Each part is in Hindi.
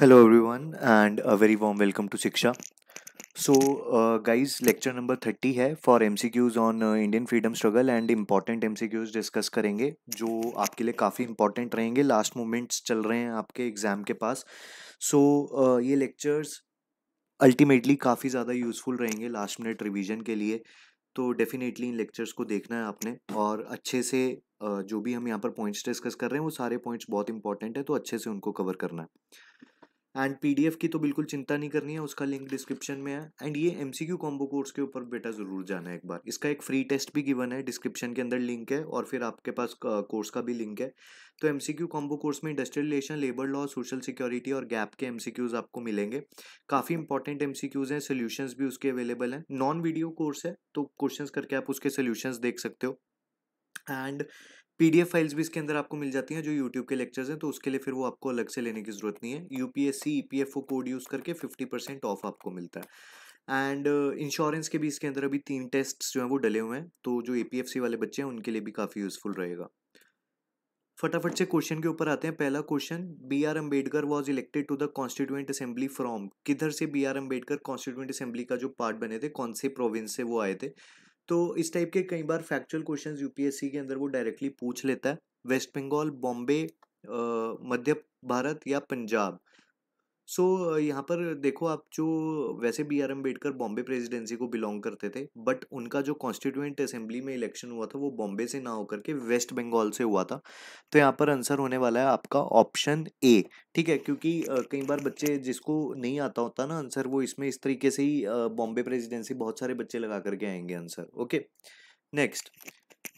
Hello every one and a very warm welcome to Shiksha so guys lecture number thirty है Qs on Indian freedom struggle and important M C Qs discuss करेंगे जो आपके लिए काफ़ी इंपॉर्टेंट रहेंगे लास्ट मोमेंट्स चल रहे हैं आपके एग्ज़ाम के पास सो so, uh, ये लेक्चर्स अल्टीमेटली काफ़ी ज़्यादा यूज़फुल रहेंगे लास्ट मिनट रिविजन के लिए तो डेफिनेटली इन लेक्चर्स को देखना है आपने और अच्छे से uh, जो भी हम यहाँ पर पॉइंट्स डिस्कस कर रहे हैं वो सारे पॉइंट्स बहुत इंपॉर्टेंट है तो अच्छे से उनको कवर करना है एंड पीडीएफ की तो बिल्कुल चिंता नहीं करनी है उसका लिंक डिस्क्रिप्शन में है एंड ये एमसीक्यू कॉम्बो कोर्स के ऊपर बेटा जरूर जाना है एक बार इसका एक फ्री टेस्ट भी गिवन है डिस्क्रिप्शन के अंदर लिंक है और फिर आपके पास कोर्स का भी लिंक है तो एमसीक्यू कॉम्बो कोर्स में industrial relation labour law social security और गैप के एमसीक्यूज आपको मिलेंगे काफ़ी इंपॉर्टेंट एमसीक्यूज हैं सोल्यूशंस भी उसके अवेलेबल हैं नॉन वीडियो कोर्स है तो क्वेश्चन करके आप उसके सोल्यूशंस देख सकते हो एंड पीडीएफ फाइल्स भी इसके अंदर आपको मिल जाती हैं जो यूट्यूब के लेक्चर्स हैं तो उसके लिए फिर वो आपको अलग से लेने की ज़रूरत नहीं है यूपीएससी ईपीएफओ कोड यूज़ करके फिफ्टी परसेंट ऑफ आपको मिलता है एंड इंश्योरेंस uh, के भी इसके अंदर अभी तीन टेस्ट जो हैं वो डले हुए हैं तो जो ए वाले बच्चे हैं उनके लिए भी काफ़ी यूज़फुल रहेगा फटाफट से क्वेश्चन के ऊपर आते हैं पहला question B R Ambedkar was elected to the constituent assembly from किधर से B R Ambedkar constituent assembly का जो पार्ट बने थे कौन से प्रोविंस से वो आए थे तो इस टाइप के कई बार फैक्चुअल क्वेश्चन यूपीएससी के अंदर वो डायरेक्टली पूछ लेता है वेस्ट बंगाल बॉम्बे मध्य भारत या पंजाब सो so, यहाँ पर देखो आप जो वैसे B R Ambedkar Bombay presidency को बिलोंग करते थे बट उनका जो कॉन्स्टिट्यूंट असेंबली में इलेक्शन हुआ था वो बॉम्बे से ना होकर के वेस्ट बंगाल से हुआ था तो यहाँ पर आंसर होने वाला है आपका ऑप्शन ए ठीक है क्योंकि कई बार बच्चे जिसको नहीं आता होता ना आंसर वो इसमें इस तरीके से ही बॉम्बे प्रेजिडेंसी बहुत सारे बच्चे लगा करके आएंगे answer okay next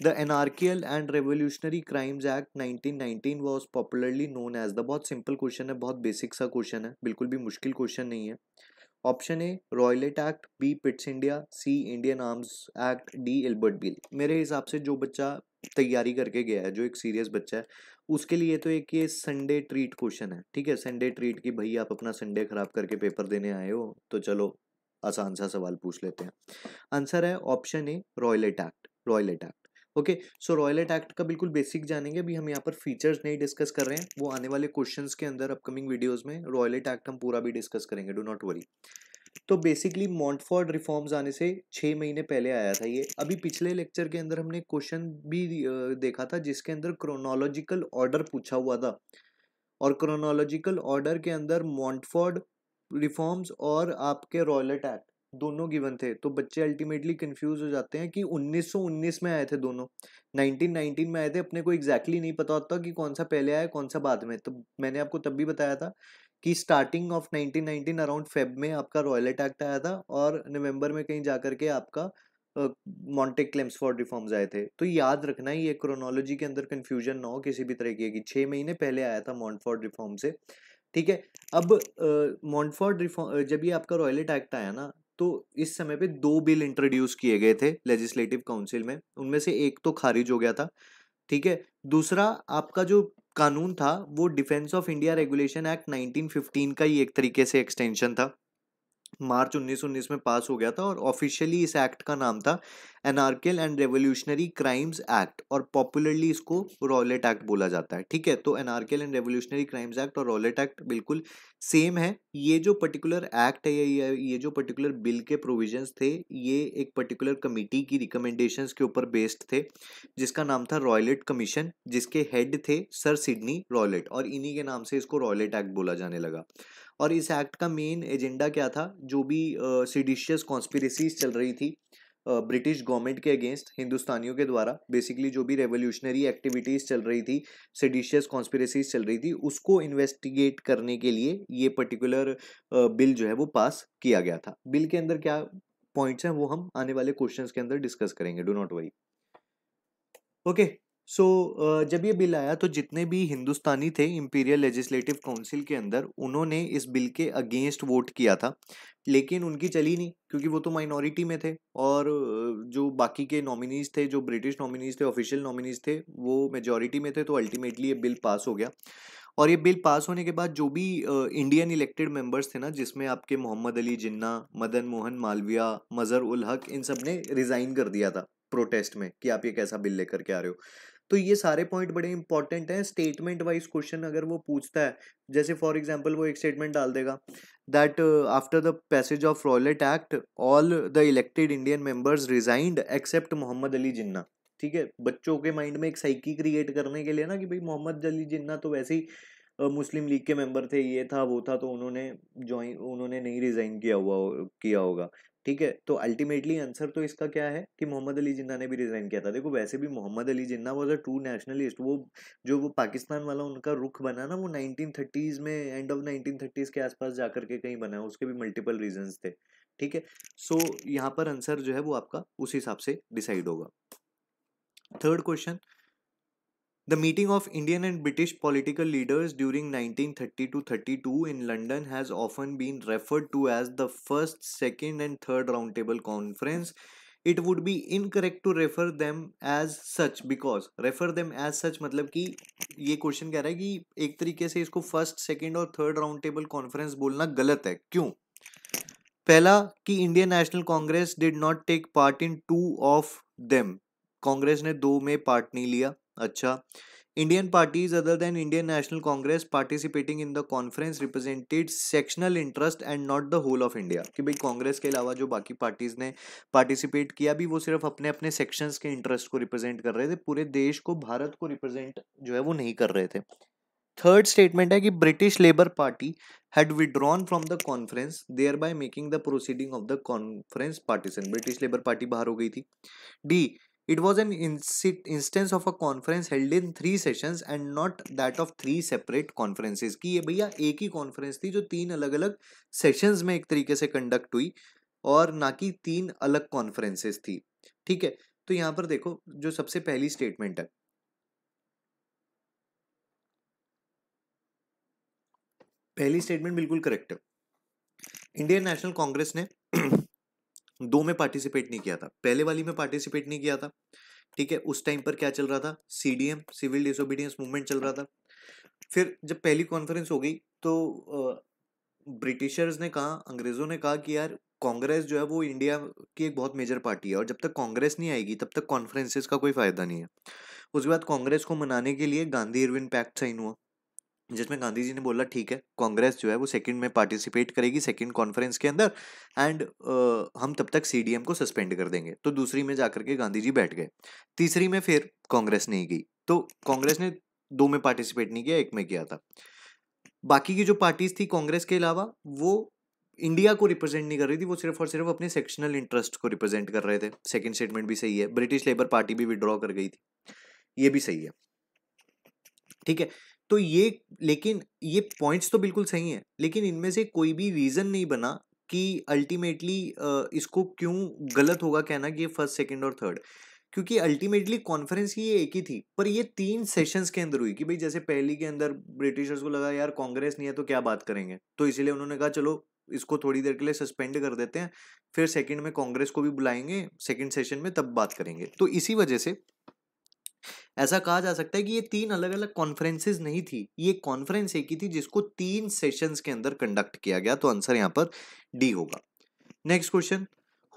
the Anarchical and revolutionary crimes act 1919 was popularly known as the बहुत सिंपल क्वेश्चन है बहुत बेसिक सा क्वेश्चन है बिल्कुल भी मुश्किल क्वेश्चन नहीं है option A Rowlatt act B Pitt's India C Indian arms act D Ilbert bill मेरे हिसाब से जो बच्चा तैयारी करके गया है जो एक सीरियस बच्चा है उसके लिए तो एक ये संडे ट्रीट क्वेश्चन है ठीक है संडे ट्रीट की भाई आप अपना संडे ख़राब करके पेपर देने आए हो तो चलो आसान सा सवाल पूछ लेते हैं आंसर है option A Rowlatt act Rowlatt act okay so Rowlatt act का बिल्कुल बेसिक जानेंगे अभी हम यहाँ पर फीचर्स नहीं डिस्कस कर रहे हैं वो आने वाले क्वेश्चन के अंदर अपकमिंग वीडियोज में रॉयल एक्ट हम पूरा भी डिस्कस करेंगे डो नॉट वरी तो बेसिकली मॉन्टफॉर्ड रिफॉर्म्स आने से छः महीने पहले आया था ये अभी पिछले लेक्चर के अंदर हमने क्वेश्चन भी देखा था जिसके अंदर क्रोनोलॉजिकल ऑर्डर पूछा हुआ था और क्रोनोलॉजिकल ऑर्डर के अंदर मॉन्टफॉर्ड रिफॉर्म्स और आपके रॉयलेट एक्ट दोनों गिवन थे तो बच्चे अल्टीमेटली कंफ्यूज हो जाते हैं कि 1919 में आए थे दोनों 1919 में आए थे अपने को एग्जैक्टली exactly नहीं पता होता कि कौन सा पहले आया कौन सा बाद में तो मैंने आपको तब भी बताया था कि स्टार्टिंग ऑफ 1919 अराउंड फेब में आपका रॉयल एक्ट आया था और नवंबर में कहीं जा करके आपका मॉन्टे क्लेम्स फॉर रिफॉर्म्स आए थे तो याद रखना ही ये क्रोनोलॉजी के अंदर कन्फ्यूजन ना हो किसी भी तरीके की छः महीने पहले आया था मॉन्टफॉर्ड रिफॉर्म से ठीक है अब मॉन्टफॉर्ड रिफॉर्म जब ये आपका रॉयलेट एक्ट आया ना तो इस समय पे दो बिल इंट्रोड्यूस किए गए थे लेजिस्लेटिव काउंसिल में उनमें से एक तो खारिज हो गया था ठीक है दूसरा आपका जो कानून था वो defence of India regulation act 1915 का ही एक तरीके से एक्सटेंशन था मार्च 1919 में पास हो गया था और ऑफिशियली इस एक्ट का नाम था anarchical and revolutionary crimes act और पॉपुलरली इसको रॉलेट एक्ट बोला जाता है ठीक है तो anarchical and revolutionary crimes act और रॉलेट एक्ट बिल्कुल सेम है ये जो पर्टिकुलर एक्ट है या ये जो पर्टिकुलर बिल के प्रोविजंस थे ये एक पर्टिकुलर कमेटी की रिकमेंडेशन के ऊपर बेस्ड थे जिसका नाम था रॉयलेट कमीशन जिसके हेड थे सर सिडनी रॉयलेट और इन्हीं के नाम से इसको रॉयलेट एक्ट बोला जाने लगा और इस एक्ट का मेन एजेंडा क्या था जो भी सीडिशियस uh, कॉन्स्पिरसीज चल रही थी ब्रिटिश गवर्नमेंट के अगेंस्ट हिंदुस्तानियों के द्वारा बेसिकली जो भी रेवोल्यूशनरी एक्टिविटीज़ चल रही थी सेडिशियस कॉन्स्परेसीज चल रही थी उसको इन्वेस्टिगेट करने के लिए ये पर्टिकुलर बिल जो है वो पास किया गया था बिल के अंदर क्या पॉइंट्स हैं वो हम आने वाले क्वेश्चंस के अंदर डिस्कस करेंगे do not worry okay so so, जब ये बिल आया तो जितने भी हिंदुस्तानी थे इम्पीरियल लेजिस्लेटिव काउंसिल के अंदर उन्होंने इस बिल के अगेंस्ट वोट किया था लेकिन उनकी चली नहीं क्योंकि वो तो माइनॉरिटी में थे और जो बाकी के नॉमिनीज थे जो ब्रिटिश नॉमिनीज थे ऑफिशियल नॉमिनीज थे वो मेजॉरिटी में थे तो अल्टीमेटली ये बिल पास हो गया और ये बिल पास होने के बाद जो भी इंडियन इलेक्टेड मेंबर्स थे ना जिसमें आपके मोहम्मद अली जिन्ना मदन मोहन मालविया मज़र उल हक इन सब ने रिज़ाइन कर दिया था प्रोटेस्ट में कि आप ये कैसा बिल लेकर के आ रहे हो तो ये सारे पॉइंट बड़े इंपॉर्टेंट हैं स्टेटमेंट वाइज क्वेश्चन अगर वो पूछता है जैसे फॉर एग्जाम्पल वो एक स्टेटमेंट डाल देगा that after the passage of Rowlatt act all the elected Indian members resigned except Mohammad Ali Jinnah ठीक है बच्चों के माइंड में एक साइकी क्रिएट करने के लिए ना कि भाई मोहम्मद अली जिन्ना तो वैसे ही मुस्लिम लीग के मेंबर थे ये था वो था तो उन्होंने ज्वाइन उन्होंने नहीं रिज़ाइन किया हुआ किया होगा ठीक है तो अल्टीमेटली आंसर तो इसका क्या है कि मोहम्मद अली जिन्ना ने भी रिजाइन किया था देखो वैसे भी Mohammad Ali Jinnah was a true nationalist वो जो वो पाकिस्तान वाला उनका रुख बना ना वो नाइनटीन थर्टीज़ में एंड ऑफ नाइनटीन थर्टीज़ के आसपास जाकर के कहीं बना उसके भी मल्टीपल रीजंस थे ठीक है सो यहाँ पर आंसर जो है वो आपका उस हिसाब से डिसाइड होगा third question The meeting of Indian and British political leaders during 1930-32 in London has often been referred to as the first, second and third roundtable conference. It would be incorrect to refer them as such because refer them as such मतलब कि ये क्वेश्चन कह रहा है कि एक तरीके से इसको फर्स्ट सेकंड और थर्ड राउंड टेबल कॉन्फ्रेंस बोलना गलत है क्यों पहला कि Indian national Congress did not take part in two of them Congress ने दो में पार्ट नहीं लिया अच्छा Indian party is other than Indian national Congress participating in the conference represented sectional interest and not the whole of India कि भाई कांग्रेस के अलावा जो बाकी पार्टीज ने पार्टिसिपेट किया भी वो सिर्फ अपने अपने सेक्शंस के इंटरेस्ट को रिप्रेजेंट कर रहे थे पूरे देश को भारत को रिप्रेजेंट जो है वो नहीं कर रहे थे थर्ड स्टेटमेंट है कि British labour party had withdrawn from the conference thereby making the proceeding of the conference partisan British labour party बाहर हो गई थी D It was an instance of a conference held in three sessions and not that of three separate conferences ki ye bhaiya ek hi conference thi jo teen alag alag sessions mein ek tarike se conduct hui aur na ki teen alag conferences thi theek hai to yahan par dekho jo sabse pehli statement hai पहली स्टेटमेंट बिल्कुल करेक्ट है इंडियन नेशनल कांग्रेस ने दो में पार्टिसिपेट नहीं किया था पहले वाली में पार्टिसिपेट नहीं किया था ठीक है उस टाइम पर क्या चल रहा था एम सिविल डिसोबीडियंस मूवमेंट चल रहा था फिर जब पहली कॉन्फ्रेंस हो गई तो ब्रिटिशर्स ने कहा अंग्रेज़ों ने कहा कि यार कांग्रेस जो है वो इंडिया की एक बहुत मेजर पार्टी है और जब तक कांग्रेस नहीं आएगी तब तक कॉन्फ्रेंसेस का कोई फ़ायदा नहीं है उसके बाद कांग्रेस को मनाने के लिए गांधी इरविन पैक्ट साइन हुआ जिसमें गांधी जी ने बोला ठीक है कांग्रेस जो है वो सेकंड में पार्टिसिपेट करेगी सेकंड कॉन्फ्रेंस के अंदर एंड हम तब तक सीडीएम को सस्पेंड कर देंगे तो दूसरी में जाकर के गांधी जी बैठ गए तीसरी में फिर कांग्रेस नहीं गई तो कांग्रेस ने दो में पार्टिसिपेट नहीं किया एक में किया था बाकी की जो पार्टीज थी कांग्रेस के अलावा वो इंडिया को रिप्रेजेंट नहीं कर रही थी वो सिर्फ और सिर्फ अपने सेक्शनल इंटरेस्ट को रिप्रेजेंट कर रहे थे सेकेंड स्टेटमेंट भी सही है ब्रिटिश लेबर पार्टी भी विड्रॉ कर गई थी ये भी सही है ठीक है तो ये लेकिन ये पॉइंट्स तो बिल्कुल सही हैं लेकिन इनमें से कोई भी रीज़न नहीं बना कि अल्टीमेटली इसको क्यों गलत होगा कहना कि ये फर्स्ट सेकेंड और थर्ड क्योंकि अल्टीमेटली कॉन्फ्रेंस ही ये एक ही थी पर ये तीन सेशंस के अंदर हुई कि भाई जैसे पहली के अंदर ब्रिटिशर्स को लगा यार कांग्रेस नहीं है तो क्या बात करेंगे तो इसीलिए उन्होंने कहा चलो इसको थोड़ी देर के लिए सस्पेंड कर देते हैं फिर सेकंड में कांग्रेस को भी बुलाएंगे सेकंड सेशन में तब बात करेंगे तो इसी वजह से ऐसा कहा जा सकता है कि ये तीन अलग अलग कॉन्फ्रेंसेज नहीं थी ये कॉन्फ्रेंस एक ही थी जिसको तीन सेशंस के अंदर कंडक्ट किया गया तो आंसर यहाँ पर डी होगा next question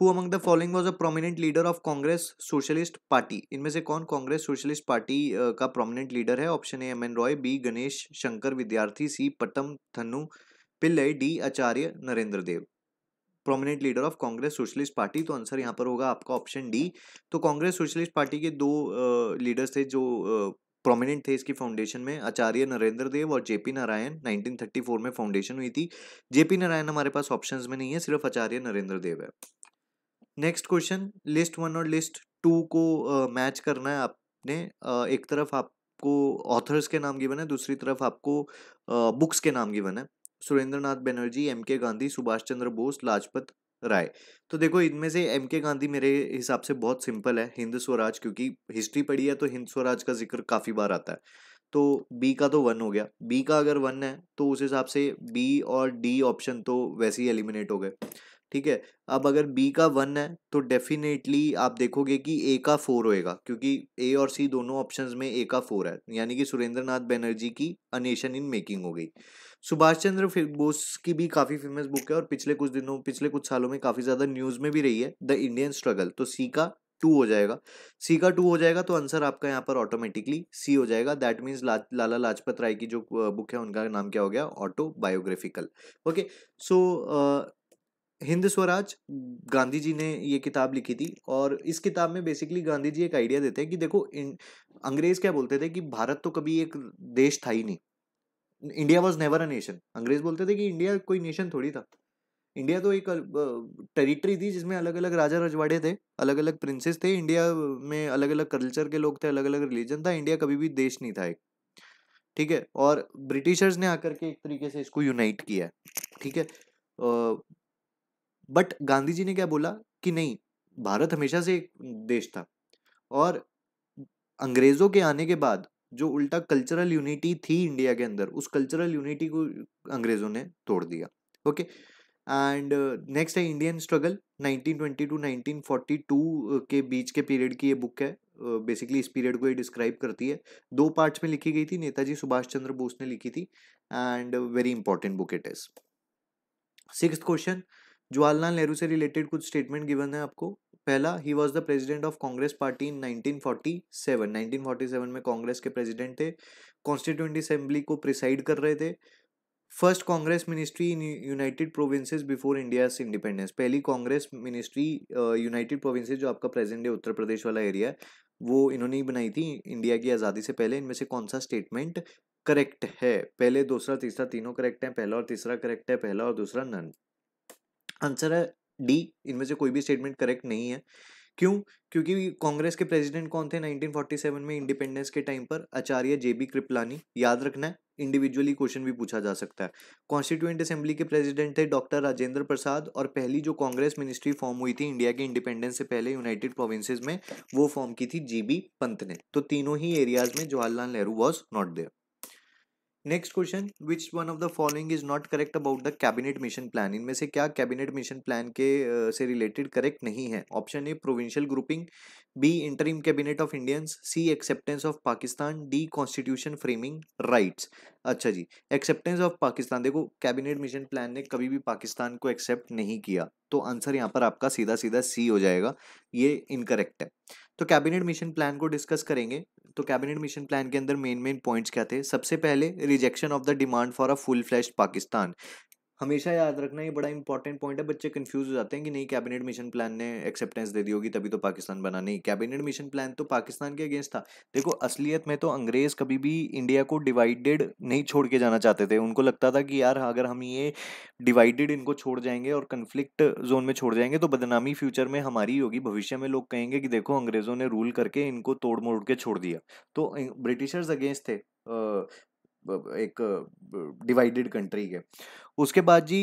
who among the following was a prominent leader of Congress socialist party इनमें से कौन कांग्रेस सोशलिस्ट पार्टी का प्रोमिनेंट लीडर है option A M N Roy B Ganesh Shankar Vidyarthi C Pattom Thanu Pillai D Acharya Narendra Dev prominent leader of Congress socialist party तो आंसर यहाँ पर होगा आपका ऑप्शन डी तो कांग्रेस सोशलिस्ट पार्टी के दो लीडर्स थे जो प्रोमिनेंट थे इसकी फाउंडेशन में आचार्य नरेंद्र देव और जेपी नारायण 1934 में फाउंडेशन हुई थी जेपी नारायण हमारे पास ऑप्शन में नहीं है सिर्फ आचार्य नरेंद्र देव है नेक्स्ट क्वेश्चन लिस्ट वन और लिस्ट टू को मैच uh, करना है आपने uh, एक तरफ आपको ऑथर्स के नाम गिवन है दूसरी तरफ आपको बुक्स uh, के नाम गिवन है सुरेंद्र नाथ बनर्जी एम के गांधी सुभाष चंद्र बोस लाजपत राय तो देखो इनमें से एम के गांधी मेरे हिसाब से बहुत सिंपल है हिंद स्वराज क्योंकि हिस्ट्री पढ़ी है तो हिंद स्वराज का जिक्र काफ़ी बार आता है तो बी का तो वन हो गया बी का अगर वन है तो उस हिसाब से बी और डी ऑप्शन तो वैसे ही एलिमिनेट हो गए ठीक है अब अगर बी का वन है तो डेफिनेटली आप देखोगे कि ए का फोर होएगा क्योंकि ए और सी दोनों ऑप्शंस में ए का फोर है यानी कि सुरेंद्र नाथ बनर्जी की अनेशन इन मेकिंग हो गई सुभाष चंद्र बोस की भी काफ़ी फेमस बुक है और पिछले कुछ दिनों पिछले कुछ सालों में काफ़ी ज़्यादा न्यूज़ में भी रही है द इंडियन स्ट्रगल तो सी का टू हो जाएगा सी का टू हो जाएगा तो आंसर आपका यहाँ पर ऑटोमेटिकली सी हो जाएगा दैट मीन्स ला, लाला लाजपत राय की जो बुक है उनका नाम क्या हो गया biographical okay so Hind Swaraj Gandhi ji ने ये किताब लिखी थी और इस किताब में बेसिकली गांधी जी एक आइडिया देते हैं कि देखो अंग्रेज़ क्या बोलते थे कि भारत तो कभी एक देश था ही नहीं India was never a nation अंग्रेज बोलते थे कि इंडिया कोई नेशन थोड़ी था इंडिया तो एक टेरिटरी थी जिसमें अलग अलग राजा रजवाड़े थे अलग अलग प्रिंसेस थे इंडिया में अलग अलग कल्चर के लोग थे अलग अलग रिलीजन था इंडिया कभी भी देश नहीं था एक ठीक है और ब्रिटिशर्स ने आकर के एक तरीके से इसको यूनाइट किया ठीक है बट गांधी जी ने क्या बोला कि नहीं भारत हमेशा से एक देश था और अंग्रेज़ों के आने के बाद जो उल्टा कल्चरल यूनिटी थी इंडिया के अंदर उस कल्चरल यूनिटी को अंग्रेज़ों ने तोड़ दिया ओके एंड नेक्स्ट है इंडियन स्ट्रगल 1922 1942 के बीच के पीरियड की ये बुक है बेसिकली uh, इस पीरियड को ये डिस्क्राइब करती है दो पार्ट्स में लिखी गई थी नेताजी सुभाष चंद्र बोस ने लिखी थी and very important book it is six question Jawaharlal Nehru से रिलेटेड कुछ स्टेटमेंट गिवन है आपको पहला ही was the president of Congress party in nineteen nineteen forty seven forty seven में कांग्रेस के प्रेजिडेंट थे कॉन्स्टिट्यूंट असेंबली को प्रिसाइड कर रहे थे first Congress ministry in united provinces before India से इंडिपेंडेंस पहली कांग्रेस मिनिस्ट्री यूनाइटेड प्रोविंसेस जो आपका प्रेजेंट है उत्तर प्रदेश वाला एरिया है वो इन्होंने ही बनाई थी इंडिया की आज़ादी से पहले इनमें से कौन सा स्टेटमेंट करेक्ट है पहले दूसरा तीसरा तीनों करेक्ट है पहला और तीसरा करेक्ट है पहला और दूसरा नन आंसर है डी इनमें से कोई भी स्टेटमेंट करेक्ट नहीं है क्यों क्योंकि कांग्रेस के प्रेसिडेंट कौन थे 1947 में इंडिपेंडेंस के टाइम पर आचार्य जे बी कृपलानी याद रखना है इंडिविजुअली क्वेश्चन भी पूछा जा सकता है कॉन्स्टिट्यूएंट असेंबली के प्रेसिडेंट थे डॉक्टर राजेंद्र प्रसाद और पहली जो कांग्रेस मिनिस्ट्री फॉर्म हुई थी इंडिया के इंडिपेंडेंस से पहले यूनाइटेड प्रोविंसेज में वो फॉर्म की थी जी बी पंत ने तो तीनों ही एरियाज में Jawaharlal Nehru was not there next question which one of the following is not correct about the cabinet mission plan इनमें से क्या कैबिनेट मिशन प्लान के से रिलेटेड करेक्ट नहीं है option A provincial grouping B interim cabinet of Indians C acceptance of Pakistan D constitution framing rights अच्छा जी एक्सेप्टेंस ऑफ पाकिस्तान देखो कैबिनेट मिशन प्लान ने कभी भी पाकिस्तान को एक्सेप्ट नहीं किया तो आंसर यहाँ पर आपका सीधा सीधा सी हो जाएगा ये इनकरेक्ट है तो कैबिनेट मिशन प्लान को डिस्कस करेंगे तो कैबिनेट मिशन प्लान के अंदर मेन मेन पॉइंट्स क्या थे सबसे पहले rejection of the demand for a full flash Pakistan हमेशा याद रखना ये बड़ा इंपॉर्टेंट पॉइंट है बच्चे कंफ्यूज हो जाते हैं कि नहीं कैबिनेट मिशन प्लान ने एक्सेप्टेंस दे दी होगी तभी तो पाकिस्तान बना नहीं कैबिनेट मिशन प्लान तो पाकिस्तान के अगेंस्ट था देखो असलियत में तो अंग्रेज कभी भी इंडिया को डिवाइडेड नहीं छोड़ के जाना चाहते थे उनको लगता था कि यार अगर हम ये डिवाइडेड इनको छोड़ जाएंगे और कन्फ्लिक्ट जोन में छोड़ जाएंगे तो बदनामी फ्यूचर में हमारी होगी भविष्य में लोग कहेंगे कि देखो अंग्रेजों ने रूल करके इनको तोड़ मोड़ के छोड़ दिया तो ब्रिटिशर्स अगेंस्ट थे एक डिवाइडेड कंट्री के उसके बाद जी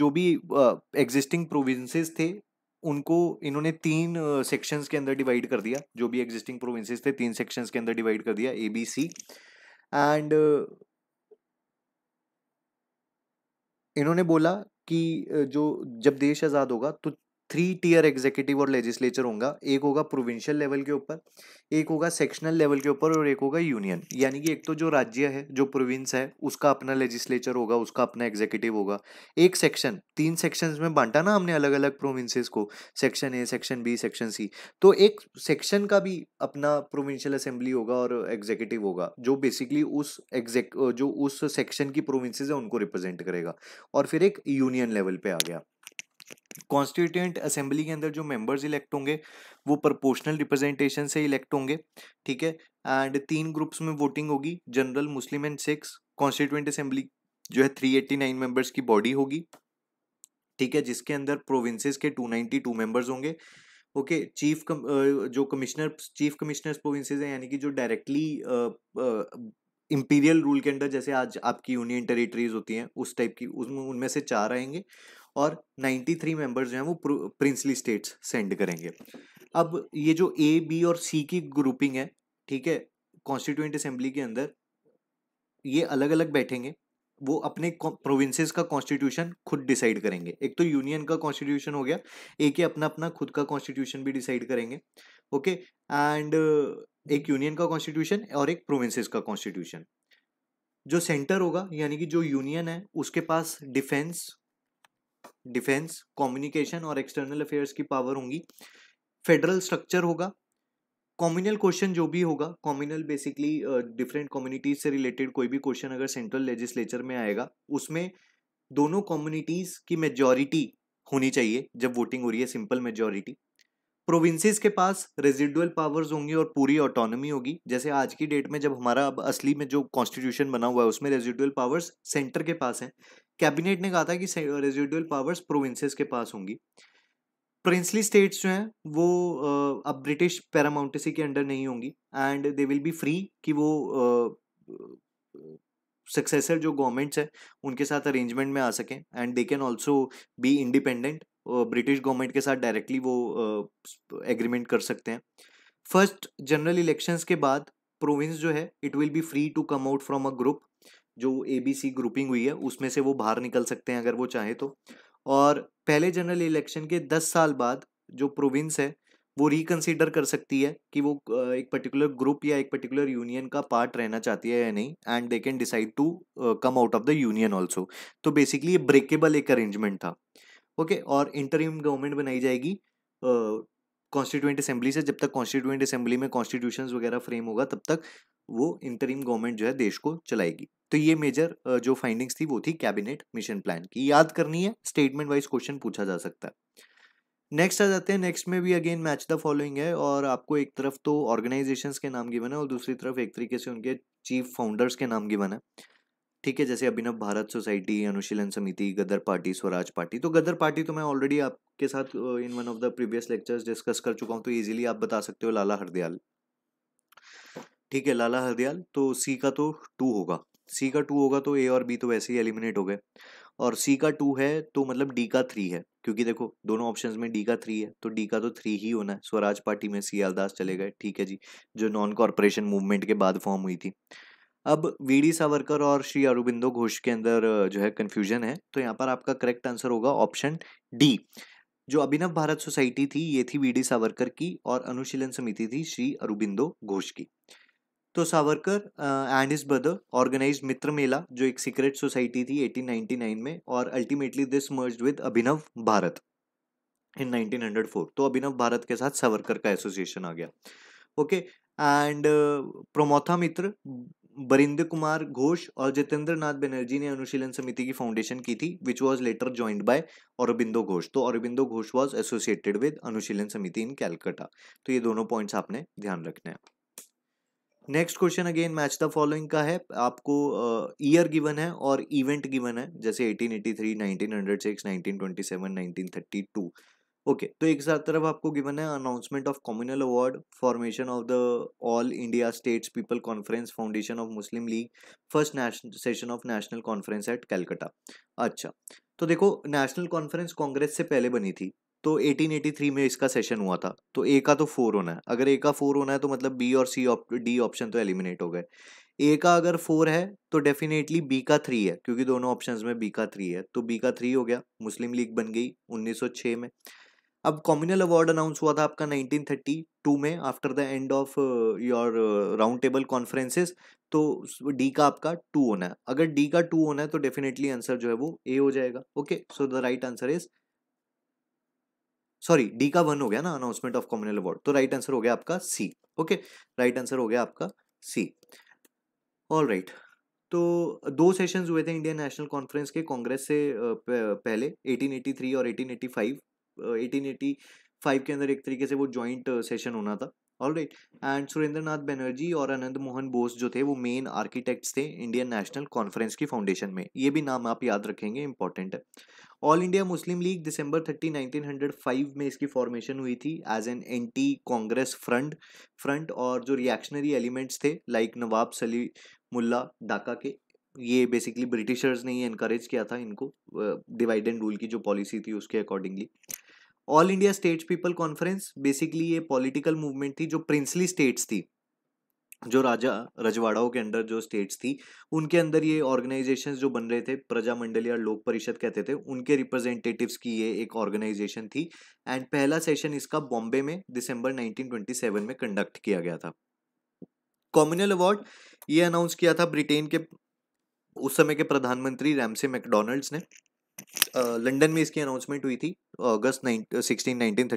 जो भी एग्जिस्टिंग प्रोविंसेस थे उनको इन्होंने तीन सेक्शंस के अंदर डिवाइड कर दिया जो भी एग्जिस्टिंग प्रोविंसेस थे तीन सेक्शंस के अंदर डिवाइड कर दिया ए बी सी एंड इन्होंने बोला कि जो जब देश आज़ाद होगा तो थ्री टीयर एग्जीक्यूटिव और लेजिस्लेचर होगा एक होगा प्रोविंशियल लेवल के ऊपर एक होगा सेक्शनल लेवल के ऊपर और एक होगा यूनियन यानी कि एक तो जो राज्य है जो प्रोविंस है उसका अपना लेजिस्लेचर होगा उसका अपना एग्जीक्यूटिव होगा एक सेक्शन तीन सेक्शंस में बांटा ना हमने अलग अलग प्रोविंसेस को section A section B section C तो एक सेक्शन का भी अपना प्रोविंशियल असेंबली होगा और एग्जीक्यूटिव होगा जो बेसिकली उस एग्जेक जो उस सेक्शन की प्रोविंसेज है उनको रिप्रेजेंट करेगा और फिर एक यूनियन लेवल पे आ गया कॉन्स्टिट्यूंट असेंबली के अंदर जो मेंबर्स इलेक्ट होंगे वो प्रोपोर्शनल रिप्रेजेंटेशन से इलेक्ट होंगे ठीक है एंड तीन ग्रुप्स में वोटिंग होगी general Muslim and six constituent assembly जो है थ्री एट्टी नाइन मेंबर्स की बॉडी होगी ठीक है जिसके अंदर प्रोविंसेस के टू नाइन्टी टू मेंबर्स होंगे ओके okay, चीफ कम, जो कमिश्नर चीफ कमिश्नर्स प्रोविंसेस हैं यानी कि जो डायरेक्टली इम्पीरियल रूल के अंदर जैसे आज आपकी यूनियन टेरिटरीज होती हैं उस टाइप की उसमें उनमें से चार आएंगे और 93 मेंबर्स जो हैं वो प्रिंसली स्टेट्स सेंड करेंगे अब ये जो ए बी और सी की ग्रुपिंग है ठीक है कॉन्स्टिट्यूंट असेंबली के अंदर ये अलग अलग बैठेंगे वो अपने प्रोविंसेस का कॉन्स्टिट्यूशन खुद डिसाइड करेंगे एक तो यूनियन का कॉन्स्टिट्यूशन हो गया एक ही अपना अपना खुद का कॉन्स्टिट्यूशन भी डिसाइड करेंगे ओके एंड एक यूनियन का कॉन्स्टिट्यूशन और एक प्रोविंसेस का कॉन्स्टिट्यूशन जो सेंटर होगा यानी कि जो यूनियन है उसके पास डिफेंस डिफेंस कम्युनिकेशन और एक्सटर्नल अफेयर्स की पावर होंगी फेडरल स्ट्रक्चर होगा कॉम्युनल क्वेश्चन जो भी होगा कॉम्युनल बेसिकली डिफरेंट कम्युनिटीज से रिलेटेड कोई भी क्वेश्चन अगर सेंट्रल लेजिस्लेचर में आएगा उसमें दोनों कम्युनिटीज की मेजॉरिटी होनी चाहिए जब वोटिंग हो रही है सिंपल मेजॉरिटी प्रोविंसेस के पास रेजिडुअल पावर्स होंगी और पूरी ऑटोनॉमी होगी जैसे आज की डेट में जब हमारा अब असली में जो कॉन्स्टिट्यूशन बना हुआ है उसमें रेजिडुअल पावर्स सेंटर के पास हैं कैबिनेट ने कहा था कि रेजिडुअल पावर्स प्रोविंसेस के पास होंगी प्रिंसली स्टेट्स जो हैं वो अब ब्रिटिश पैरामाउंटेसी के अंडर नहीं होंगी and they will be free कि वो सक्सेसर जो गवर्नमेंट्स हैं उनके साथ अरेंजमेंट में आ सकें and they can also be independent British government के साथ डायरेक्टली वो एग्रीमेंट uh, कर सकते हैं फर्स्ट जनरल इलेक्शंस के बाद प्रोविंस जो है it will be free to come out from a group जो ए बी सी ग्रुपिंग हुई है उसमें से वो बाहर निकल सकते हैं अगर वो चाहे तो और पहले जनरल इलेक्शन के दस साल बाद जो प्रोविंस है वो रिकन्सिडर कर सकती है कि वो एक पर्टिकुलर ग्रुप या एक पर्टिकुलर यूनियन का पार्ट रहना चाहती है या नहीं and they can decide to come out of the union also तो बेसिकली ये ब्रेकेबल एक अरेंजमेंट था ओके okay, और इंटरिम गवर्नमेंट बनाई जाएगी कॉन्स्टिट्यूंट असेंबली से जब तक कॉन्स्टिट्यूंट असेंबली में कॉन्स्टिट्यूशन वगैरह फ्रेम होगा तब तक वो इंटरिम गवर्नमेंट जो है देश को चलाएगी तो ये मेजर जो फाइंडिंग्स थी वो थी कैबिनेट मिशन प्लान की याद करनी है स्टेटमेंट वाइज क्वेश्चन पूछा जा सकता है नेक्स्ट आ जाते हैं नेक्स्ट में भी अगेन मैच द फॉलोइंग है और आपको एक तरफ तो ऑर्गेनाइजेशंस के नाम गिवन है और दूसरी तरफ एक तरीके से उनके चीफ फाउंडर्स के नाम गिवन है ठीक है जैसे अभिनव भारत सोसाइटी अनुशीलन समिति गदर पार्टी स्वराज पार्टी तो गदर पार्टी तो मैं ऑलरेडी आपके साथ in one of the previous lectures discuss कर चुका हूँ तो इजीली आप बता सकते हो लाला हरदयाल ठीक है लाला हरदयाल तो सी का तो टू होगा सी का टू होगा तो ए और बी तो वैसे ही एलिमिनेट हो गए और सी का टू है तो मतलब डी का थ्री है क्योंकि देखो दोनों ऑप्शंस में डी का थ्री है तो डी का तो थ्री ही होना है स्वराज पार्टी में दास चले गए ठीक है जी जो नॉन कॉरपोरेशन मूवमेंट के बाद फॉर्म हुई थी अब वीडी सावरकर और श्री अरुबिंदो घोष के अंदर जो है कन्फ्यूजन है तो यहाँ पर आपका करेक्ट आंसर होगा ऑप्शन डी जो अभिनव भारत सोसाइटी थी ये थी डी सावरकर की और अनुशीलन समिति थी श्री अरुबिंदो घोष की तो Savarkar and his brother organise Mitra Mela जो एक सीक्रेट सोसाइटी थी 1899 में और ultimately this merge with Abhinav Bharat in 1904 तो अभिनव भारत के साथ सावरकर का एसोसिएशन आ गया ओके एंड प्रमोथा मित्र बरिंदे कुमार घोष और जितेंद्र नाथ बनर्जी ने अनुशीलन समिति की फाउंडेशन की थी which was later joined by Aurobindo Ghosh तो Aurobindo Ghosh was associated with Anushilan Samiti इन कैलकाटा तो ये दोनों पॉइंट्स आपने ध्यान रखना है next question again match the following का है आपको ईयर uh, गिवन है और इवेंट गिवन है जैसे 1883, 1906, 1927, 1932 ओके तो एक साथ तरफ आपको गिवन है announcement of communal award formation of the all India states people conference foundation of Muslim league first session of national conference at Calcutta अच्छा तो देखो नेशनल कॉन्फ्रेंस कांग्रेस से पहले बनी थी तो 1883 में इसका सेशन हुआ था तो ए का तो फोर होना है अगर ए का फोर होना है तो मतलब बी और सी डी ऑप्शन तो एलिमिनेट हो गए ए का अगर फोर है तो डेफिनेटली बी का थ्री है क्योंकि दोनों ऑप्शंस में बी का थ्री है तो बी का थ्री हो गया मुस्लिम लीग बन गई 1906 में अब कॉम्यूनल अवार्ड अनाउंस हुआ था आपका 1932 में after the end of your round table conferences तो डी का आपका टू होना है अगर डी का टू होना है तो डेफिनेटली आंसर जो है वो ए हो जाएगा okay so the right answer is sorry D का वन हो गया ना अनाउंसमेंट ऑफ कॉम्यूनल अवार्ड तो राइट आंसर हो गया आपका सी ओके राइट आंसर हो गया आपका सी ऑल राइट तो दो सेशंस हुए थे इंडियन नेशनल कॉन्फ्रेंस के कांग्रेस से uh, पहले 1883 और 1885 एटीन एटी फाइव के अंदर एक तरीके से वो जॉइंट सेशन uh, होना था all right and Surendra Nath Banerjee और अनंत मोहन बोस जो थे वो मेन आर्किटेक्ट्स थे इंडियन नेशनल कॉन्फ्रेंस की फाउंडेशन में ये भी नाम आप याद रखेंगे इंपॉर्टेंट है all India Muslim league December thirty nineteen hundred five में इसकी फॉर्मेशन हुई थी as an anti Congress front front और जो रिएक्शनरी एलिमेंट्स थे लाइक नवाब सली मुल्ला डाका के ये बेसिकली ब्रिटिशर्स ने ही इनक्रेज किया था इनको डिवाइड एंड रूल की जो पॉलिसी थी उसके accordingly all India states people conference basically ये पॉलिटिकल मूवमेंट थी जो प्रिंसली स्टेट्स थी जो राजा रजवाड़ाओं के अंडर जो स्टेट्स थी उनके अंदर ये ऑर्गेनाइजेशंस जो बन रहे थे प्रजा मंडल या लोक परिषद कहते थे उनके रिप्रेजेंटेटिव्स की ये एक ऑर्गेनाइजेशन थी एंड पहला सेशन इसका बॉम्बे में दिसंबर 1927 में कंडक्ट किया गया था कॉम्युनल अवार्ड ये अनाउंस किया था ब्रिटेन के उस समय के प्रधानमंत्री रैमसे मैकडोनल्ड्स ने लंदन में इसकी अनाउंसमेंट हुई थी अगस्त सिक्सटीन नाइनटीन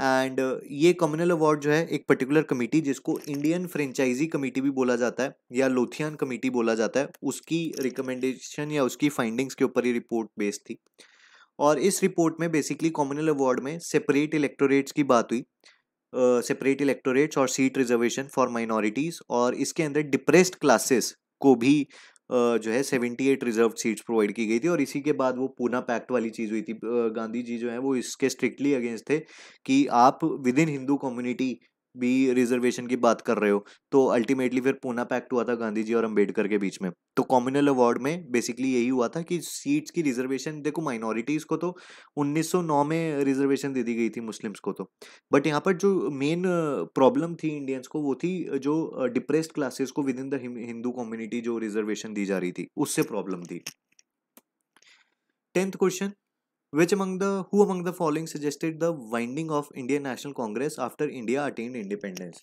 एंड ये कम्युनल अवार्ड जो है एक पर्टिकुलर कमेटी जिसको इंडियन फ्रेंचाइजी कमेटी भी बोला जाता है या लोथियान कमेटी बोला जाता है उसकी रिकमेंडेशन या उसकी फाइंडिंग्स के ऊपर ये रिपोर्ट बेस्ड थी और इस रिपोर्ट में बेसिकली कॉमनल अवार्ड में सेपरेट इलेक्टोरेट्स की बात हुई सेपरेट इलेक्टोरेट्स और सीट रिजर्वेशन फॉर माइनॉरिटीज़ और इसके अंदर डिप्रेस्ड क्लासेस को भी जो है seventy eight reserve seats provide की गई थी और इसी के बाद वो पूना पैक्ट वाली चीज़ हुई थी गांधी जी जो है वो इसके स्ट्रिक्टली अगेंस्ट थे कि आप विद इन हिंदू कम्युनिटी भी रिजर्वेशन की बात कर रहे हो तो अल्टीमेटली फिर पूना पैक्ट हुआ था गांधी जी और अंबेडकर के बीच में तो कॉम्युनल अवार्ड में बेसिकली यही हुआ था कि सीट्स की रिजर्वेशन देखो माइनॉरिटीज़ को तो 1909 में रिजर्वेशन दे दी गई थी मुस्लिम्स को तो बट यहाँ पर जो मेन प्रॉब्लम थी इंडियंस को वो थी जो डिप्रेस्ड क्लासेस को within the Hindu community जो रिजर्वेशन दी जा रही थी उससे प्रॉब्लम थी tenth question Which among the who among the following suggested the winding of Indian National Congress after India attained independence?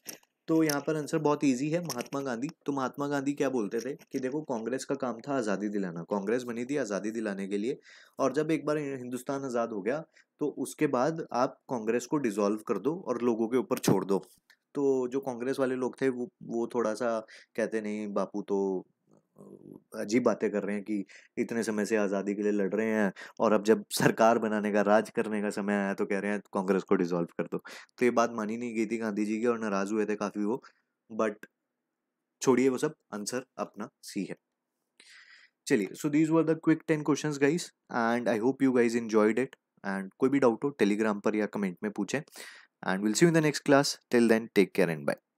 तो यहाँ पर आंसर बहुत इजी है महात्मा गांधी तो महात्मा गांधी क्या बोलते थे कि देखो कांग्रेस का काम था आज़ादी दिलाना कांग्रेस बनी थी आज़ादी दिलाने के लिए और जब एक बार हिंदुस्तान आज़ाद हो गया तो उसके बाद आप कांग्रेस को डिसॉल्व कर दो और लोगों के ऊपर छोड़ दो तो जो कांग्रेस वाले लोग थे वो वो थोड़ा सा कहते नहीं बापू तो अजीब बातें कर रहे हैं कि इतने समय से आज़ादी के लिए लड़ रहे हैं और अब जब सरकार बनाने का राज करने का समय आया तो कह रहे हैं कांग्रेस को डिसॉल्व कर दो तो ये बात मानी नहीं गई थी गांधी जी की और नाराज़ हुए थे काफ़ी वो बट छोड़िए वो सब आंसर अपना सी है चलिए so these were the quick ten question guys and I hope you guys enjoyed it and कोई भी डाउट हो टेलीग्राम पर या कमेंट में पूछें and will see in the next class till then take care and bye